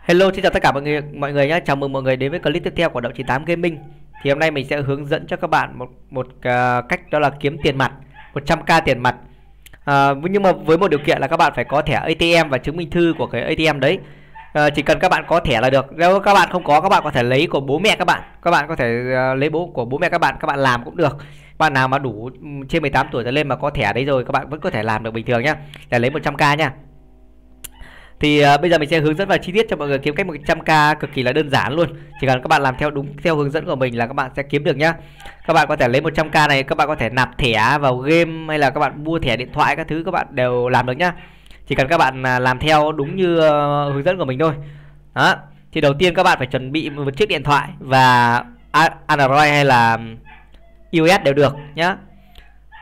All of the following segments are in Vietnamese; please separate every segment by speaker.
Speaker 1: Hello xin chào tất cả mọi người mọi người nhé. Chào mừng mọi người đến với clip tiếp theo của Đậu 98 Gaming. Thì hôm nay mình sẽ hướng dẫn cho các bạn một một uh, cách đó là kiếm tiền mặt, 100k tiền mặt. Uh, nhưng mà với một điều kiện là các bạn phải có thẻ ATM và chứng minh thư của cái ATM đấy. Uh, chỉ cần các bạn có thẻ là được. Nếu các bạn không có các bạn có thể lấy của bố mẹ các bạn. Các bạn có thể uh, lấy bố của bố mẹ các bạn, các bạn làm cũng được. Bạn nào mà đủ ừ, trên 18 tuổi trở lên mà có thẻ đấy rồi các bạn vẫn có thể làm được bình thường nhá. Để lấy 100k nhá thì uh, bây giờ mình sẽ hướng dẫn vào chi tiết cho mọi người kiếm cách 100k cực kỳ là đơn giản luôn chỉ cần các bạn làm theo đúng theo hướng dẫn của mình là các bạn sẽ kiếm được nhá các bạn có thể lấy 100k này các bạn có thể nạp thẻ vào game hay là các bạn mua thẻ điện thoại các thứ các bạn đều làm được nhá chỉ cần các bạn à, làm theo đúng như uh, hướng dẫn của mình thôi đó thì đầu tiên các bạn phải chuẩn bị một chiếc điện thoại và Android hay là iOS đều được nhá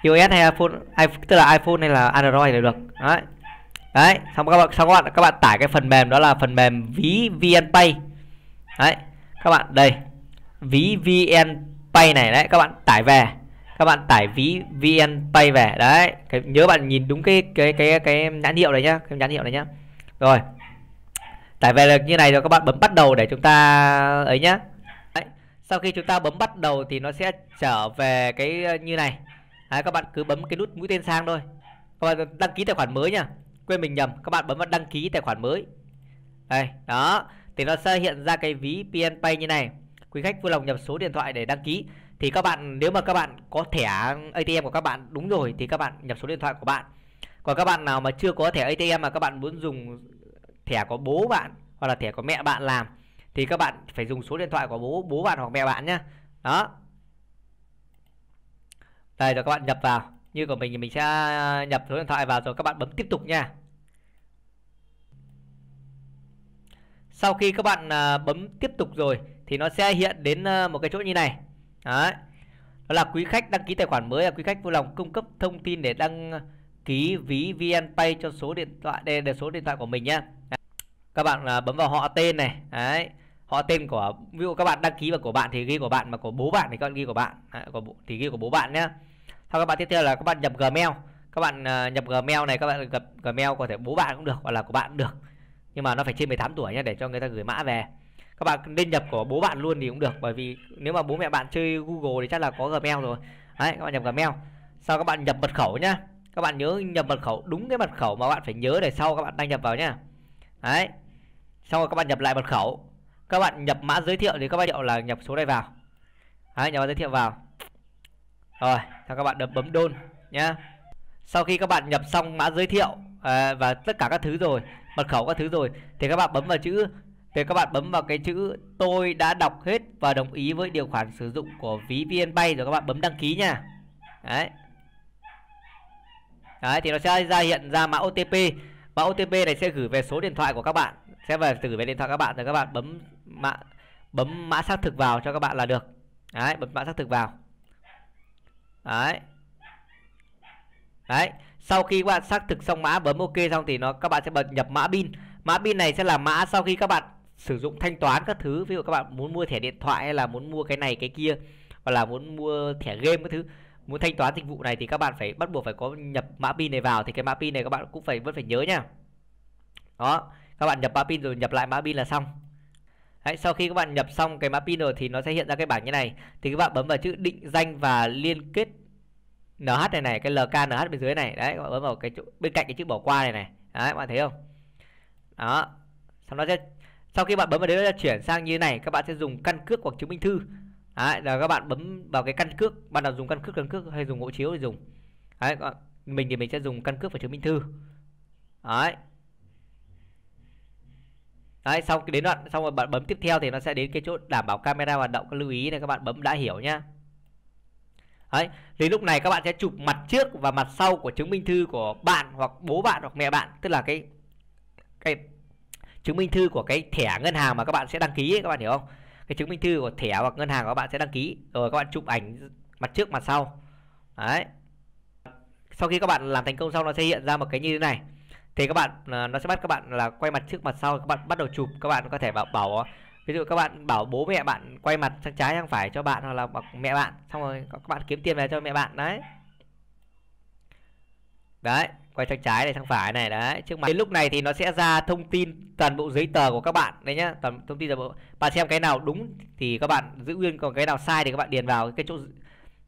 Speaker 1: iOS hay iPhone, tức là iPhone hay là Android đều được đấy đấy xong các bạn xong các bạn các bạn tải cái phần mềm đó là phần mềm ví vnpay đấy các bạn đây ví vnpay này đấy các bạn tải về các bạn tải ví vnpay về đấy cái, nhớ bạn nhìn đúng cái cái cái cái nhãn hiệu này nhá cái nhãn hiệu này nhá rồi tải về được như này rồi các bạn bấm bắt đầu để chúng ta ấy nhá đấy. sau khi chúng ta bấm bắt đầu thì nó sẽ trở về cái ờ, như này đấy, các bạn cứ bấm cái nút mũi tên sang thôi các bạn đăng ký tài khoản mới nhá quên mình nhầm các bạn bấm vào đăng ký tài khoản mới đây đó thì nó sẽ hiện ra cái ví PNPay như này quý khách vui lòng nhập số điện thoại để đăng ký thì các bạn nếu mà các bạn có thẻ ATM của các bạn đúng rồi thì các bạn nhập số điện thoại của bạn còn các bạn nào mà chưa có thẻ ATM mà các bạn muốn dùng thẻ của bố bạn hoặc là thẻ của mẹ bạn làm thì các bạn phải dùng số điện thoại của bố bố bạn hoặc mẹ bạn nhé đó đây rồi các bạn nhập vào như của mình thì mình sẽ à, nhập số điện thoại vào rồi các bạn bấm tiếp tục nha sau khi các bạn à, bấm tiếp tục rồi thì nó sẽ hiện đến à, một cái chỗ như này đấy đó là quý khách đăng ký tài khoản mới là quý khách vui lòng cung cấp thông tin để đăng ký ví VNPay cho số điện thoại đây là số điện thoại của mình nhé. các bạn bấm vào họ tên này đấy họ tên của ví dụ các bạn đăng ký vào của bạn thì ghi của bạn mà của bố bạn thì các bạn ghi của bạn à, của, thì ghi của bố bạn nhé sau các bạn tiếp theo là các bạn nhập gmail các bạn ờ, nhập gmail này các bạn gặp gmail có thể bố bạn cũng được hoặc là của bạn cũng được nhưng mà nó phải trên 18 tuổi nhé để cho người ta gửi mã về các bạn nên nhập của bố bạn luôn thì cũng được bởi vì nếu mà bố mẹ bạn chơi google thì chắc là có gmail rồi đấy các bạn nhập gmail sau các bạn nhập mật khẩu nhá các bạn nhớ nhập mật khẩu đúng cái mật khẩu mà bạn phải nhớ để sau các bạn đăng nhập vào nhá đấy xong rồi các bạn nhập lại mật khẩu các bạn nhập mã giới thiệu thì các bạn hiệu là nhập số này vào đấy nhập mã giới thiệu vào rồi theo các bạn đập bấm đôn nhá sau khi các bạn nhập xong mã giới thiệu à, và tất cả các thứ rồi mật khẩu các thứ rồi thì các bạn bấm vào chữ thì các bạn bấm vào cái chữ tôi đã đọc hết và đồng ý với điều khoản sử dụng của ví VN Pay rồi các bạn bấm đăng ký nha. Đấy. Đấy thì nó sẽ ra hiện ra mã OTP. Mã OTP này sẽ gửi về số điện thoại của các bạn, sẽ về từ về điện thoại các bạn rồi các bạn bấm mã bấm mã xác thực vào cho các bạn là được. Đấy, bấm mã xác thực vào đấy đấy sau khi các bạn xác thực xong mã bấm ok xong thì nó các bạn sẽ bật nhập mã pin mã pin này sẽ là mã sau khi các bạn sử dụng thanh toán các thứ ví dụ các bạn muốn mua thẻ điện thoại hay là muốn mua cái này cái kia hoặc là muốn mua thẻ game các thứ muốn thanh toán dịch vụ này thì các bạn phải bắt buộc phải có nhập mã pin này vào thì cái mã pin này các bạn cũng phải vẫn phải nhớ nha đó các bạn nhập mã pin rồi nhập lại mã pin là xong Đấy, sau khi các bạn nhập xong cái mã pin rồi thì nó sẽ hiện ra cái bảng như này thì các bạn bấm vào chữ định danh và liên kết NH này này cái LK NH bên dưới này đấy các bạn bấm vào cái chỗ, bên cạnh cái chữ bỏ qua này này đấy các bạn thấy không đó sau đó sẽ sau khi bạn bấm vào đấy nó sẽ chuyển sang như thế này các bạn sẽ dùng căn cước hoặc chứng minh thư đấy là các bạn bấm vào cái căn cước bạn nào dùng căn cước căn cước hay dùng hộ chiếu thì dùng đấy mình thì mình sẽ dùng căn cước và chứng minh thư đấy Đấy, xong đến đoạn xong rồi bạn bấm tiếp theo thì nó sẽ đến cái chỗ đảm bảo camera hoạt động các lưu ý này các bạn bấm đã hiểu nhá. Đấy, thì lúc này các bạn sẽ chụp mặt trước và mặt sau của chứng minh thư của bạn hoặc bố bạn hoặc mẹ bạn, tức là cái cái chứng minh thư của cái thẻ ngân hàng mà các bạn sẽ đăng ký ấy, các bạn hiểu không? Cái chứng minh thư của thẻ hoặc ngân hàng của các bạn sẽ đăng ký rồi các bạn chụp ảnh mặt trước mặt sau. Đấy. Sau khi các bạn làm thành công xong nó sẽ hiện ra một cái như thế này thì các bạn ờ, nó sẽ bắt các bạn là quay mặt trước mặt sau các bạn bắt đầu chụp các bạn có thể bảo bảo ờ, ví dụ các bạn bảo bố mẹ bạn quay mặt sang trái sang phải cho bạn hoặc là mẹ bạn xong rồi các bạn kiếm tiền về cho mẹ bạn đấy đấy quay sang trái này sang phải này đấy trước mặt đến lúc này thì nó sẽ ra thông tin toàn bộ giấy tờ của các bạn đấy nhá toàn thông tin toàn bộ bạn xem cái nào đúng thì các bạn giữ nguyên còn cái nào sai thì các bạn điền vào cái chỗ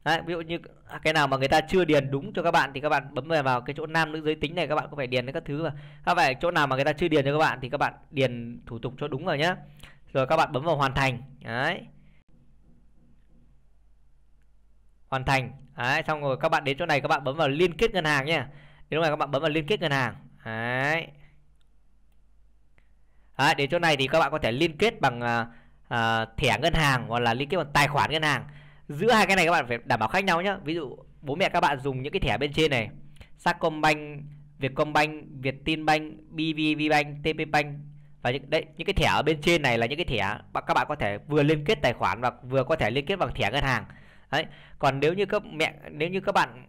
Speaker 1: Đấy, ví dụ như cái nào mà người ta chưa điền đúng cho các bạn thì các bạn bấm về vào cái chỗ nam nữ giới tính này các bạn có phải điền các thứ vào. Các bạn chỗ nào mà người ta chưa điền cho các bạn thì các bạn điền thủ tục cho đúng rồi nhá. Rồi các bạn bấm vào hoàn thành. Đấy. Hoàn thành. Đấy, xong rồi các bạn đến chỗ này các bạn bấm vào liên kết ngân hàng nhá. Đến lúc này các bạn bấm vào liên kết ngân hàng. Đấy. Đấy, đến chỗ này thì các bạn có thể liên kết bằng à, à, thẻ ngân hàng hoặc là liên kết bằng tài khoản ngân hàng giữa hai cái này các bạn phải đảm bảo khác nhau nhá ví dụ bố mẹ các bạn dùng những cái thẻ bên trên này Sacombank Vietcombank Vietinbank BVBank TPBank và những đấy những cái thẻ ở bên trên này là những cái thẻ các bạn có thể vừa liên kết tài khoản và vừa có thể liên kết bằng thẻ ngân hàng đấy còn nếu như các mẹ nếu như các bạn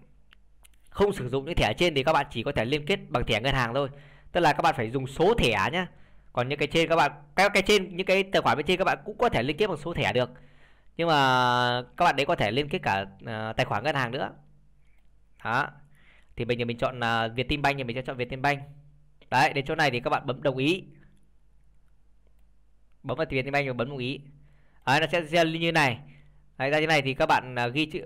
Speaker 1: không sử dụng những thẻ trên thì các bạn chỉ có thể liên kết bằng thẻ ngân hàng thôi tức là các bạn phải dùng số thẻ nhá còn những cái trên các bạn các cái trên những cái tài khoản bên trên các bạn cũng có thể liên kết bằng số thẻ được nhưng mà các bạn đấy có thể liên kết cả uh, tài khoản ngân hàng nữa đó thì bây giờ mình chọn uh, Vietinbank thì mình sẽ chọn Vietinbank đấy đến chỗ này thì các bạn bấm đồng ý bấm vào Vietinbank rồi bấm đồng ý đấy, nó sẽ ra như này Đấy, ra như này thì các bạn uh, ghi chữ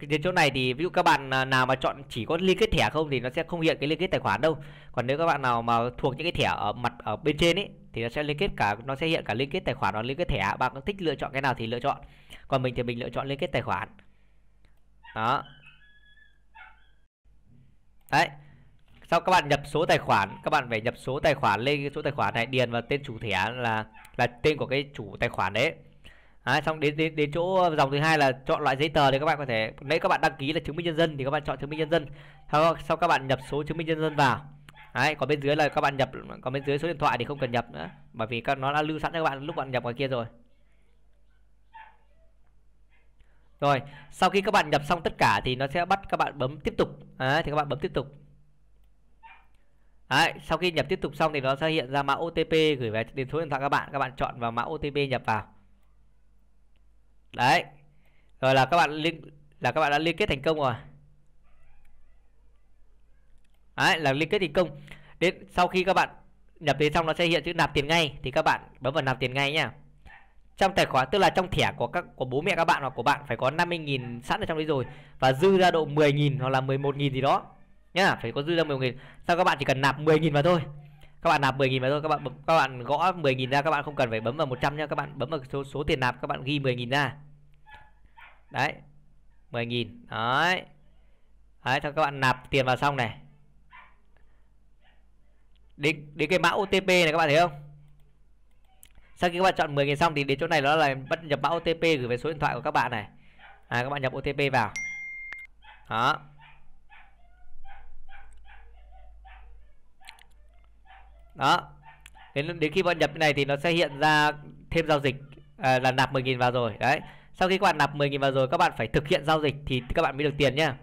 Speaker 1: đến chỗ này thì ví dụ các bạn uh, nào mà chọn chỉ có liên kết thẻ không thì nó sẽ không hiện cái liên kết tài khoản đâu còn nếu các bạn nào mà thuộc những cái thẻ ở mặt ở bên trên ấy thì nó sẽ liên kết cả nó sẽ hiện cả liên kết tài khoản và liên kết thẻ bạn có thích lựa chọn cái nào thì lựa chọn còn mình thì mình lựa chọn liên kết tài khoản đó đấy sau các bạn nhập số tài khoản các bạn phải nhập số tài khoản lên số tài khoản này điền vào tên chủ thẻ là là tên của cái chủ tài khoản đấy À, xong đến, đến đến chỗ dòng thứ hai là chọn loại giấy tờ thì các bạn có thể nếu các bạn đăng ký là chứng minh nhân dân thì các bạn chọn chứng minh nhân dân sau sau các bạn nhập số chứng minh nhân dân vào đấy còn bên dưới là các bạn nhập còn bên dưới số điện thoại thì không cần nhập nữa bởi vì các nó đã lưu sẵn cho các bạn lúc bạn nhập ngoài kia rồi rồi sau khi các bạn nhập xong tất cả thì nó sẽ bắt các bạn bấm tiếp tục đấy, thì các bạn bấm tiếp tục Đấy, sau khi nhập tiếp tục xong thì nó sẽ hiện ra mã OTP gửi về đến số điện thoại các bạn, các bạn chọn vào mã OTP nhập vào. Đấy. Rồi là các bạn liên là các bạn đã liên kết thành công rồi đấy là liên kết thành công đến sau khi các bạn nhập tiền xong nó sẽ hiện chữ nạp tiền ngay thì các bạn bấm vào nạp tiền ngay nhá trong tài khoản tức là trong thẻ của các của bố mẹ các bạn hoặc của bạn phải có 50.000 sẵn ở trong đấy rồi và dư ra độ 10.000 hoặc là 11.000 gì đó nhá phải có dư ra 11.000 sau các bạn chỉ cần nạp 10.000 vào thôi các bạn nạp 10.000 vào thôi các bạn bấm, các bạn gõ 10.000 ra các bạn không cần phải bấm vào 100 nhá các bạn bấm vào số số tiền nạp các bạn ghi 10.000 ra đấy 10.000 đấy đấy thôi các bạn nạp tiền vào xong này đến đến cái mã OTP này các bạn thấy không sau khi các bạn chọn 10 000 xong thì đến chỗ này nó là bắt nhập mã OTP gửi về số điện thoại của các bạn này à, các bạn nhập OTP vào đó đó đến đến khi bạn nhập cái này thì nó sẽ hiện ra thêm giao dịch à, là nạp 10.000 vào rồi đấy sau khi các bạn nạp 10.000 vào rồi các bạn phải thực hiện giao dịch thì các bạn mới được tiền nhá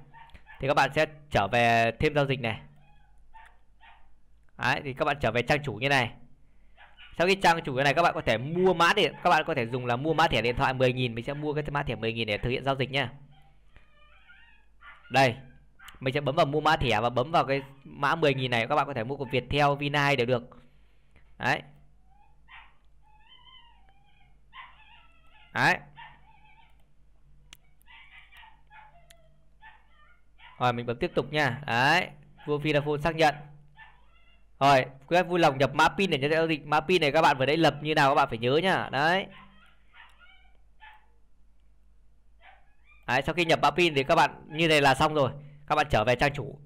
Speaker 1: thì các bạn sẽ trở về thêm giao dịch này Đấy, thì các bạn trở về trang chủ như này sau khi trang chủ này các bạn có thể mua mã điện các bạn có thể dùng là mua mã thẻ điện thoại 10.000 mình sẽ mua cái mã thẻ 10.000 để thực hiện giao dịch nhá đây mình sẽ bấm vào mua mã thẻ và bấm vào cái mã 10.000 này các bạn có thể mua của Viettel, Vina đều được đấy đấy rồi mình bấm tiếp tục nha đấy vua Vinaphone xác nhận rồi, các vui lòng nhập mã pin để nhận giao dịch. Mã pin này các bạn vừa đây lập như nào các bạn phải nhớ nhá. Đấy. Đấy, sau khi nhập mã pin thì các bạn như này là xong rồi. Các bạn trở về trang chủ.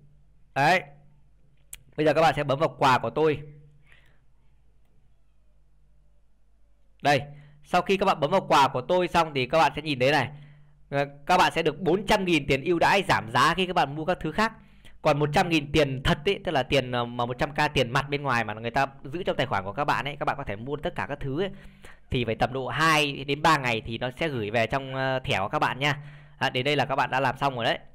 Speaker 1: Đấy. Bây giờ các bạn sẽ bấm vào quà của tôi. Đây, sau khi các bạn bấm vào quà của tôi xong thì các bạn sẽ nhìn thấy này. Các bạn sẽ được 400.000 tiền ưu đãi giảm giá khi các bạn mua các thứ khác còn 100.000 tiền thật ấy tức là tiền ờ, mà 100k tiền mặt bên ngoài mà người ta giữ trong tài khoản của các bạn ấy các bạn có thể mua tất cả các thứ ấy thì phải tầm độ 2 đến 3 ngày thì nó sẽ gửi về trong ờ, thẻ của các bạn nha à, đến đây là các bạn đã làm xong rồi đấy